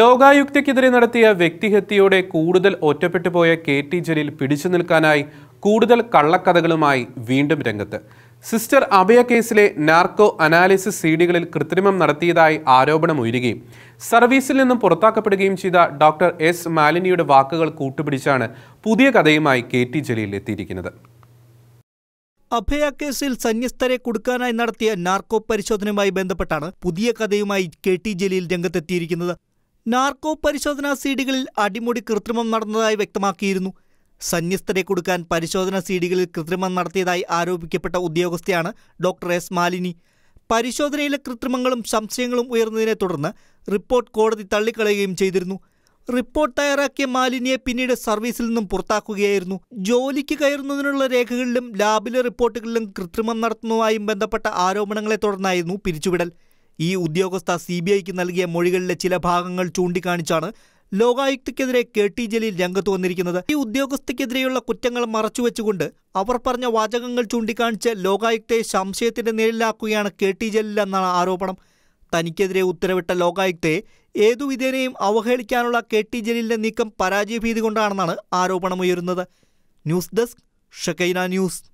ലോകായുക്തയ്ക്കെതിരെ നടത്തിയ വ്യക്തിഹത്യയോടെ കൂടുതൽ ഒറ്റപ്പെട്ടു പോയ കെ ടി ജലീൽ പിടിച്ചു നിൽക്കാനായി കൂടുതൽ കള്ളക്കഥകളുമായി വീണ്ടും രംഗത്ത് സിസ്റ്റർ അഭയ കേസിലെ നാർക്കോ അനാലിസിസ് സീഡികളിൽ കൃത്രിമം നടത്തിയതായി ആരോപണം ഉയരുകയും സർവീസിൽ നിന്നും പുറത്താക്കപ്പെടുകയും ചെയ്ത ഡോക്ടർ എസ് മാലിനിയുടെ വാക്കുകൾ കൂട്ടുപിടിച്ചാണ് പുതിയ കഥയുമായി കെ ടി ജലീൽ എത്തിയിരിക്കുന്നത് അഭയ കേസിൽ സന്യസ്തരെ കൊടുക്കാനായി നടത്തിയ നാർക്കോ പരിശോധനയുമായി ബന്ധപ്പെട്ടാണ് പുതിയ കഥയുമായി കെ ടി ജലീൽ രംഗത്തെത്തിയിരിക്കുന്നത് നാർക്കോ പരിശോധനാ സീഡികളിൽ അടിമുടി കൃത്രിമം നടന്നതായി വ്യക്തമാക്കിയിരുന്നു സന്യസ്തരെ കൊടുക്കാൻ പരിശോധനാ സീഡികളിൽ കൃത്രിമം നടത്തിയതായി ആരോപിക്കപ്പെട്ട ഉദ്യോഗസ്ഥയാണ് ഡോക്ടർ എസ് മാലിനി പരിശോധനയിലെ കൃത്രിമങ്ങളും സംശയങ്ങളും ഉയർന്നതിനെ തുടർന്ന് റിപ്പോർട്ട് കോടതി തള്ളിക്കളയുകയും ചെയ്തിരുന്നു റിപ്പോർട്ട് തയ്യാറാക്കിയ മാലിന്യെ പിന്നീട് സർവീസിൽ നിന്നും പുറത്താക്കുകയായിരുന്നു ജോലിക്ക് കയറുന്നതിനുള്ള രേഖകളിലും ലാബിലെ റിപ്പോർട്ടുകളിലും കൃത്രിമം നടത്തുന്നതുമായും ബന്ധപ്പെട്ട ആരോപണങ്ങളെ തുടർന്നായിരുന്നു പിരിച്ചുവിടൽ ഈ ഉദ്യോഗസ്ഥ സി ബി ഐക്ക് നൽകിയ മൊഴികളിലെ ചില ഭാഗങ്ങൾ ചൂണ്ടിക്കാണിച്ചാണ് ലോകായുക്തക്കെതിരെ കെ ടി ജലീൽ രംഗത്ത് വന്നിരിക്കുന്നത് ഈ ഉദ്യോഗസ്ഥക്കെതിരെയുള്ള കുറ്റങ്ങൾ മറച്ചുവെച്ചുകൊണ്ട് അവർ പറഞ്ഞ വാചകങ്ങൾ ചൂണ്ടിക്കാണിച്ച് ലോകായുക്തയെ സംശയത്തിന്റെ നേരിലാക്കുകയാണ് കെ ടി ജലീൽ എന്നാണ് ആരോപണം തനിക്കെതിരെ ഉത്തരവിട്ട ലോകായുക്തയെ ഏതു വിധേനയും അവഹേളിക്കാനുള്ള കെ ടി ജലീലിന്റെ നീക്കം പരാജയഭീതി കൊണ്ടാണെന്നാണ് ആരോപണമുയരുന്നത് ന്യൂസ് ഡെസ്ക് ഷക്കൈന ന്യൂസ്